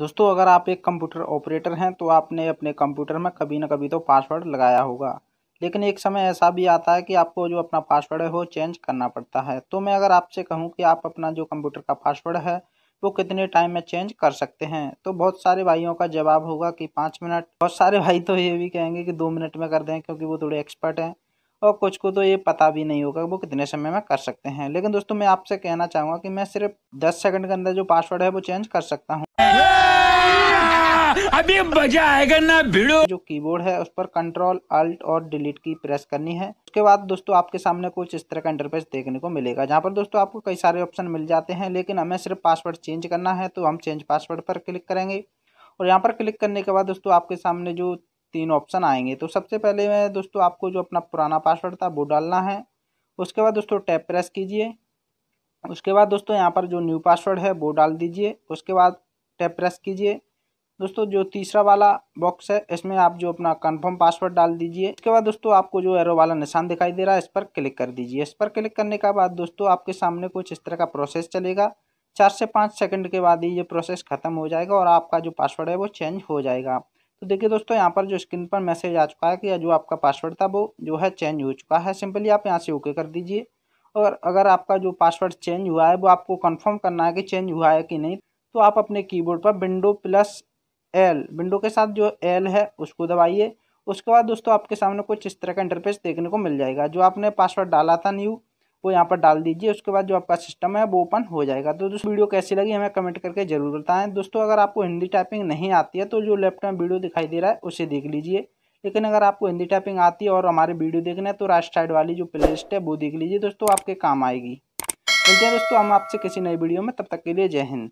दोस्तों अगर आप एक कंप्यूटर ऑपरेटर हैं तो आपने अपने कंप्यूटर में कभी ना कभी तो पासवर्ड लगाया होगा लेकिन एक समय ऐसा भी आता है कि आपको जो अपना पासवर्ड है वो चेंज करना पड़ता है तो मैं अगर आपसे कहूँ कि आप अपना जो कंप्यूटर का पासवर्ड है वो कितने टाइम में चेंज कर सकते हैं तो बहुत सारे भाइयों का जवाब होगा कि पाँच मिनट बहुत सारे भाई तो ये भी कहेंगे कि दो मिनट में कर दें क्योंकि वो थोड़े एक्सपर्ट हैं और कुछ को तो ये पता भी नहीं होगा वो कितने समय में कर सकते हैं लेकिन दोस्तों मैं आपसे कहना चाहूँगा कि मैं सिर्फ दस सेकंड के अंदर जो पासवर्ड है वो चेंज कर सकता हूँ अभी मजा आएगा ना भिड़ो जो कीबोर्ड है उस पर कंट्रोल अल्ट और डिलीट की प्रेस करनी है उसके बाद दोस्तों आपके सामने कुछ इस तरह का इंटरफेस देखने को मिलेगा जहाँ पर दोस्तों आपको कई सारे ऑप्शन मिल जाते हैं लेकिन हमें सिर्फ पासवर्ड चेंज करना है तो हम चेंज पासवर्ड पर क्लिक करेंगे और यहाँ पर क्लिक करने के बाद दोस्तों आपके सामने जो तीन ऑप्शन आएंगे तो सबसे पहले मैं दोस्तों आपको जो अपना पुराना पासवर्ड था वो डालना है उसके बाद दोस्तों टैप प्रेस कीजिए उसके बाद दोस्तों यहाँ पर जो न्यू पासवर्ड है वो डाल दीजिए उसके बाद टैप प्रेस कीजिए दोस्तों जो तीसरा वाला बॉक्स है इसमें आप जो अपना कंफर्म पासवर्ड डाल दीजिए इसके बाद दोस्तों आपको जो एरो वाला निशान दिखाई दे रहा है इस पर क्लिक कर दीजिए इस पर क्लिक करने के बाद दोस्तों आपके सामने कुछ इस तरह का प्रोसेस चलेगा चार से पाँच सेकंड के बाद ही ये प्रोसेस खत्म हो जाएगा और आपका जो पासवर्ड है वो चेंज हो जाएगा तो देखिए दोस्तों यहाँ पर जो स्क्रीन पर मैसेज आ चुका है कि जो आपका पासवर्ड था वो जो है चेंज हो चुका है सिंपली आप यहाँ से ओके कर दीजिए और अगर आपका जो पासवर्ड चेंज हुआ है वो आपको कंफर्म करना है कि चेंज हुआ है कि नहीं तो आप अपने कीबोर्ड पर विंडो प्लस एल विंडो के साथ जो एल है उसको दबाइए उसके बाद दोस्तों आपके सामने कुछ इस तरह का इंटरफेस देखने को मिल जाएगा जो आपने पासवर्ड डाला था न्यू वो यहाँ पर डाल दीजिए उसके बाद जो आपका सिस्टम है वो ओपन हो जाएगा तो दोस्तों वीडियो कैसी लगी हमें कमेंट करके जरूर बताएं दोस्तों अगर आपको हिंदी टाइपिंग नहीं आती है तो जो लेफ्ट में वीडियो दिखाई दे रहा है उसे देख लीजिए लेकिन अगर आपको हिंदी टाइपिंग आती है और हमारे वीडियो देखना है तो राइट साइड वाली जो प्ले लिस्ट है वो देख लीजिए दोस्तों आपके काम आएगी ठीक है दोस्तों हम आपसे किसी नई वीडियो में तब तक के लिए जय हिंद